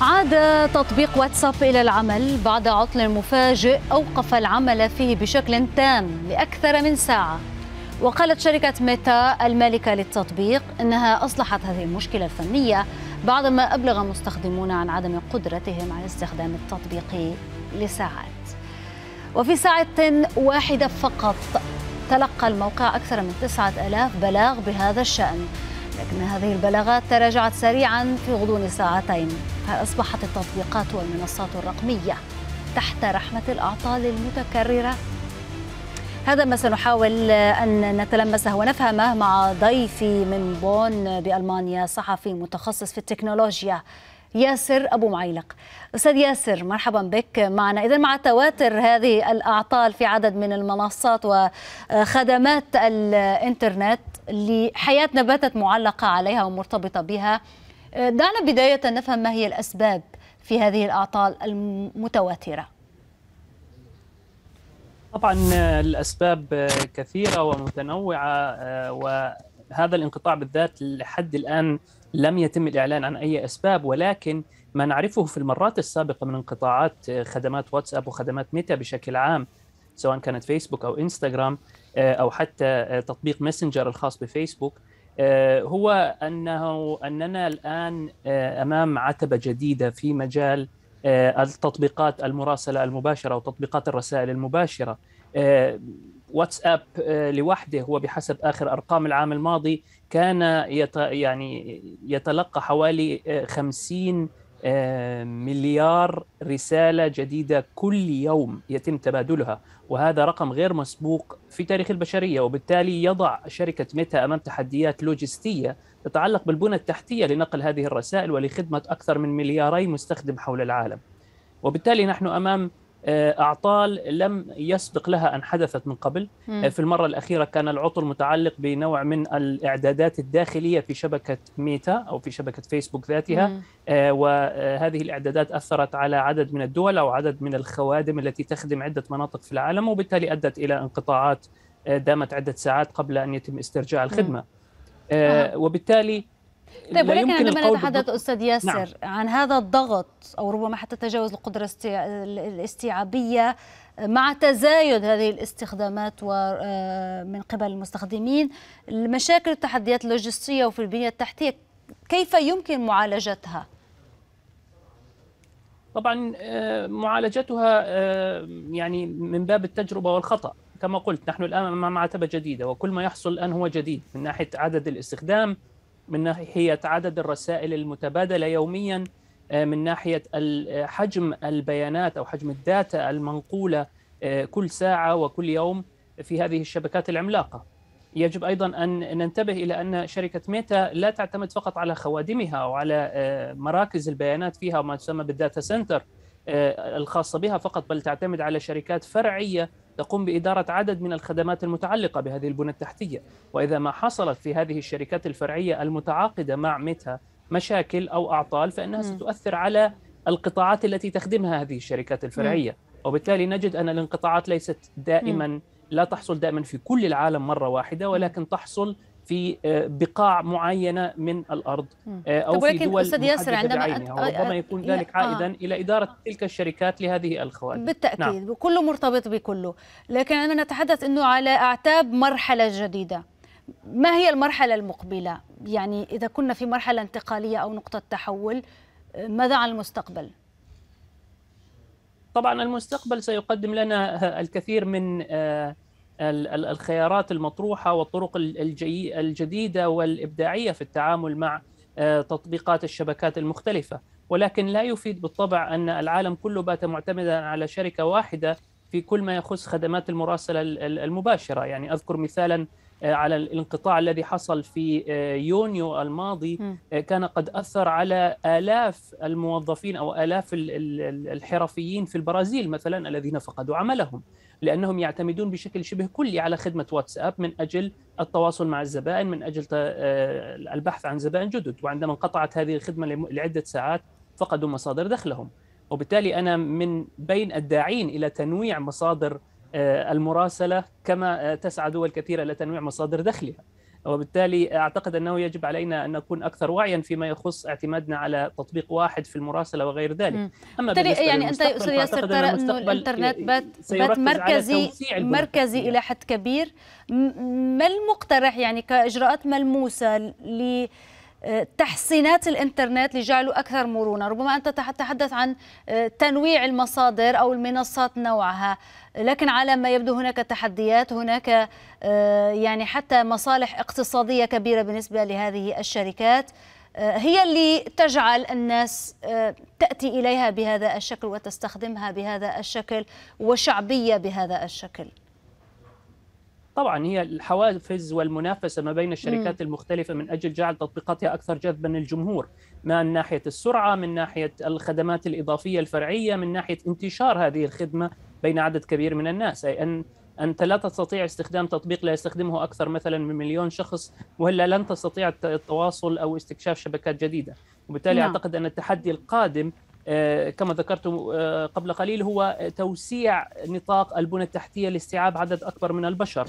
عاد تطبيق واتساب إلى العمل بعد عطل مفاجئ أوقف العمل فيه بشكل تام لأكثر من ساعة وقالت شركة ميتا المالكة للتطبيق أنها أصلحت هذه المشكلة الفنية بعدما أبلغ مستخدمون عن عدم قدرتهم على استخدام التطبيق لساعات وفي ساعة واحدة فقط تلقى الموقع أكثر من 9000 بلاغ بهذا الشأن لكن هذه البلاغات تراجعت سريعا في غضون ساعتين أصبحت التطبيقات والمنصات الرقمية تحت رحمة الأعطال المتكررة هذا ما سنحاول أن نتلمسه ونفهمه مع ضيفي من بون بألمانيا صحفي متخصص في التكنولوجيا ياسر أبو معيلق أستاذ ياسر مرحبا بك معنا إذا مع تواتر هذه الأعطال في عدد من المنصات وخدمات الإنترنت اللي حياتنا باتت معلقة عليها ومرتبطة بها دعنا بداية نفهم ما هي الأسباب في هذه الأعطال المتواترة طبعا الأسباب كثيرة ومتنوعة آه، وهذا الانقطاع بالذات لحد الآن لم يتم الإعلان عن أي أسباب ولكن ما نعرفه في المرات السابقة من انقطاعات آه، خدمات واتساب وخدمات ميتا بشكل عام سواء كانت فيسبوك أو إنستغرام آه، أو حتى تطبيق ماسنجر الخاص بفيسبوك آه، هو انه اننا الان آه، امام عتبه جديده في مجال آه، التطبيقات المراسله المباشره وتطبيقات الرسائل المباشره واتساب لوحده هو بحسب اخر ارقام العام الماضي كان يت يعني يتلقى حوالي 50 آه، مليار رسالة جديدة كل يوم يتم تبادلها وهذا رقم غير مسبوق في تاريخ البشرية وبالتالي يضع شركة ميتا أمام تحديات لوجستية تتعلق بالبنى التحتية لنقل هذه الرسائل ولخدمة أكثر من ملياري مستخدم حول العالم وبالتالي نحن أمام آه، اعطال لم يسبق لها ان حدثت من قبل آه، في المره الاخيره كان العطل متعلق بنوع من الاعدادات الداخليه في شبكه ميتا او في شبكه فيسبوك ذاتها آه، وهذه الاعدادات اثرت على عدد من الدول او عدد من الخوادم التي تخدم عده مناطق في العالم وبالتالي ادت الى انقطاعات دامت عده ساعات قبل ان يتم استرجاع الخدمه وبالتالي طيب ولكن عندما نتحدث استاذ ياسر نعم. عن هذا الضغط او ربما حتى تجاوز القدره الاستيعابيه مع تزايد هذه الاستخدامات آه، من قبل المستخدمين المشاكل التحديات اللوجستيه وفي البنيه التحتيه كيف يمكن معالجتها؟ طبعا آه، معالجتها آه، يعني من باب التجربه والخطا كما قلت نحن الان امام عتبه جديده وكل ما يحصل الان هو جديد من ناحيه عدد الاستخدام من ناحيه عدد الرسائل المتبادله يوميا آه، من ناحيه آه، حجم البيانات او حجم الداتا المنقوله آه، كل ساعه وكل يوم في هذه الشبكات العملاقه. يجب ايضا ان ننتبه الى ان شركه ميتا لا تعتمد فقط على خوادمها او على مراكز البيانات فيها وما يسمى بالداتا سنتر الخاصه بها فقط بل تعتمد على شركات فرعيه تقوم بإدارة عدد من الخدمات المتعلقة بهذه البنى التحتية وإذا ما حصلت في هذه الشركات الفرعية المتعاقدة مع ميتا مشاكل أو أعطال فإنها ستؤثر على القطاعات التي تخدمها هذه الشركات الفرعية وبالتالي نجد أن الانقطاعات ليست دائما لا تحصل دائما في كل العالم مرة واحدة ولكن تحصل في آه، بقاع معينه من الارض آه، او في دول استاذ ياسر عندما ربما يكون ذلك آه. عائدا آه. الى اداره تلك الشركات لهذه الخوارج بالتاكيد نعم. كله مرتبط بكله لكن عندما نتحدث انه على اعتاب مرحله جديده ما هي المرحله المقبله يعني اذا كنا في مرحله انتقاليه او نقطه تحول ماذا عن المستقبل طبعا المستقبل سيقدم لنا الكثير من آه الخيارات المطروحه والطرق الجديده والابداعيه في التعامل مع آه، تطبيقات الشبكات المختلفه ولكن لا يفيد بالطبع ان العالم كله بات معتمدا على شركه واحده في كل ما يخص خدمات المراسله المباشره يعني اذكر مثالا آه، على الانقطاع الذي حصل في آه، يونيو الماضي آه، كان قد أثر على آلاف الموظفين أو آلاف الحرفيين في البرازيل مثلا الذين فقدوا عملهم لأنهم يعتمدون بشكل شبه كلي على خدمة واتساب من أجل التواصل مع الزبائن من أجل البحث عن زبائن جدد وعندما انقطعت هذه الخدمة لعدة ساعات فقدوا مصادر دخلهم وبالتالي أنا من بين الداعين إلى تنويع مصادر آه، المراسله كما آه، تسعى دول كثيره لتنويع مصادر دخلها وبالتالي اعتقد انه يجب علينا ان نكون اكثر وعيا فيما يخص اعتمادنا على تطبيق واحد في المراسله وغير ذلك اما يعني انت استاذ ياسر ترى أن الانترنت آه، بات, بات مركزي مركزي الى حد كبير ما المقترح يعني كاجراءات ملموسه تحسينات الانترنت لجعله اكثر مرونه، ربما انت تتحدث عن آه، تنويع المصادر او المنصات نوعها، لكن على ما يبدو هناك تحديات، هناك آه، يعني حتى مصالح اقتصاديه كبيره بالنسبه لهذه الشركات آه، هي اللي تجعل الناس تاتي اليها بهذا الشكل وتستخدمها بهذا الشكل وشعبيه بهذا الشكل. طبعا هي الحوافز والمنافسه ما بين الشركات م. المختلفه من اجل جعل تطبيقاتها اكثر جذبا للجمهور، من ناحيه السرعه، من ناحيه الخدمات الاضافيه الفرعيه، من ناحيه انتشار هذه الخدمه بين عدد كبير من الناس، اي ان انت لا تستطيع استخدام تطبيق لا يستخدمه اكثر مثلا من مليون شخص والا لن تستطيع التواصل او استكشاف شبكات جديده، وبالتالي نعم. اعتقد ان التحدي القادم آه، كما ذكرت آه، قبل قليل هو توسيع نطاق البنى التحتية لاستيعاب عدد أكبر من البشر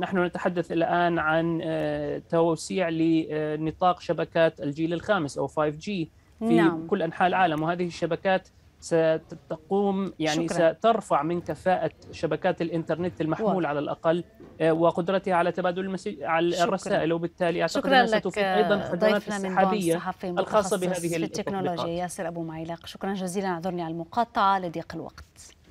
نحن نتحدث الآن عن آه، توسيع لنطاق شبكات الجيل الخامس أو 5G في نعم. كل أنحاء العالم وهذه الشبكات ستقوم يعني شكرا. سترفع من كفاءة شبكات الإنترنت المحمول و... على الأقل آه، وقدرتها على تبادل المسي... على الرسائل وبالتالي أعتقد شكرا أنها ستفيد أيضا خدمات آه، السحابية الخاصة بهذه التكنولوجيا ياسر أبو معيلق شكرا جزيلا أعذرني على المقاطعة لضيق الوقت